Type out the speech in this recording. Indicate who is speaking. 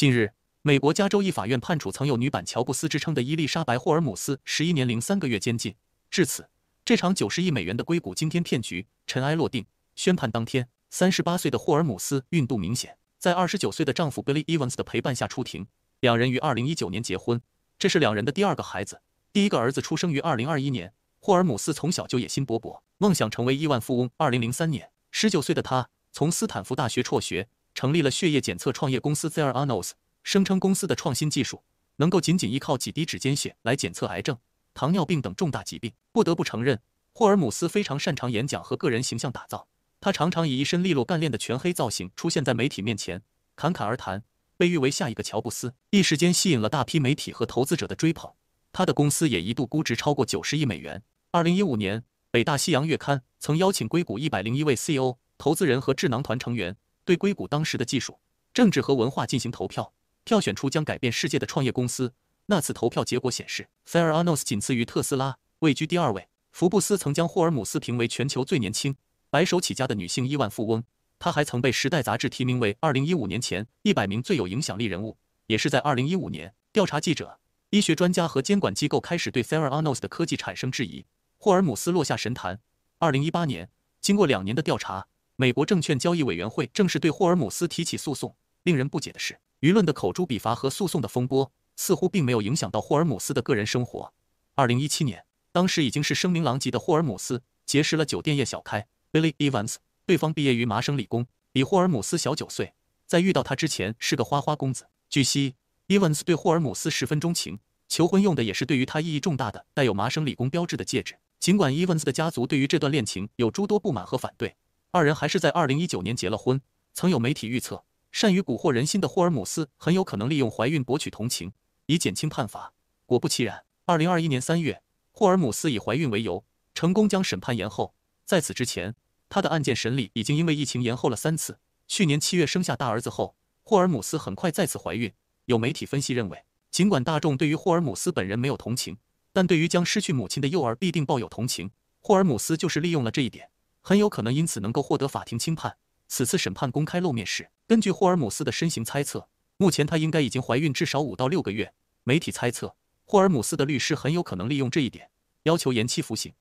Speaker 1: 近日，美国加州一法院判处曾有“女版乔布斯”之称的伊丽莎白·霍尔姆斯十一年零三个月监禁。至此，这场九十亿美元的硅谷惊天骗局尘埃落定。宣判当天，三十八岁的霍尔姆斯孕肚明显，在二十九岁的丈夫 Billy Evans 的陪伴下出庭。两人于二零一九年结婚，这是两人的第二个孩子，第一个儿子出生于二零二一年。霍尔姆斯从小就野心勃勃，梦想成为亿万富翁。二零零三年，十九岁的他从斯坦福大学辍学。成立了血液检测创业公司 Zanos，声称公司的创新技术能够仅仅依靠几滴指尖血来检测癌症、糖尿病等重大疾病。不得不承认，霍尔姆斯非常擅长演讲和个人形象打造，他常常以一身利落干练的全黑造型出现在媒体面前，侃侃而谈，被誉为下一个乔布斯，一时间吸引了大批媒体和投资者的追捧。他的公司也一度估值超过九十亿美元。二零一五年，北大西洋月刊曾邀请硅谷一百零一位 CEO、投资人和智囊团成员。对硅谷当时的技术、政治和文化进行投票，票选出将改变世界的创业公司。那次投票结果显示 s a r Anos 仅次于特斯拉，位居第二位。福布斯曾将霍尔姆斯评为全球最年轻、白手起家的女性亿万富翁。她还曾被《时代》杂志提名为2015年前100名最有影响力人物。也是在2015年，调查记者、医学专家和监管机构开始对 s a r Anos 的科技产生质疑，霍尔姆斯落下神坛。2018年，经过两年的调查。美国证券交易委员会正式对霍尔姆斯提起诉讼。令人不解的是，舆论的口诛笔伐和诉讼的风波似乎并没有影响到霍尔姆斯的个人生活。二零一七年，当时已经是声名狼藉的霍尔姆斯结识了酒店业小开 Billy Evans，对方毕业于麻省理工，比霍尔姆斯小九岁，在遇到他之前是个花花公子。据悉，Evans 对霍尔姆斯十分钟情，求婚用的也是对于他意义重大的带有麻省理工标志的戒指。尽管 Evans 的家族对于这段恋情有诸多不满和反对。二人还是在2019年结了婚。曾有媒体预测，善于蛊惑人心的霍尔姆斯很有可能利用怀孕博取同情，以减轻判罚。果不其然，2021年3月，霍尔姆斯以怀孕为由，成功将审判延后。在此之前，他的案件审理已经因为疫情延后了三次。去年7月生下大儿子后，霍尔姆斯很快再次怀孕。有媒体分析认为，尽管大众对于霍尔姆斯本人没有同情，但对于将失去母亲的幼儿必定抱有同情。霍尔姆斯就是利用了这一点。很有可能因此能够获得法庭轻判。此次审判公开露面时，根据霍尔姆斯的身形猜测，目前她应该已经怀孕至少五到六个月。媒体猜测，霍尔姆斯的律师很有可能利用这一点，要求延期服刑。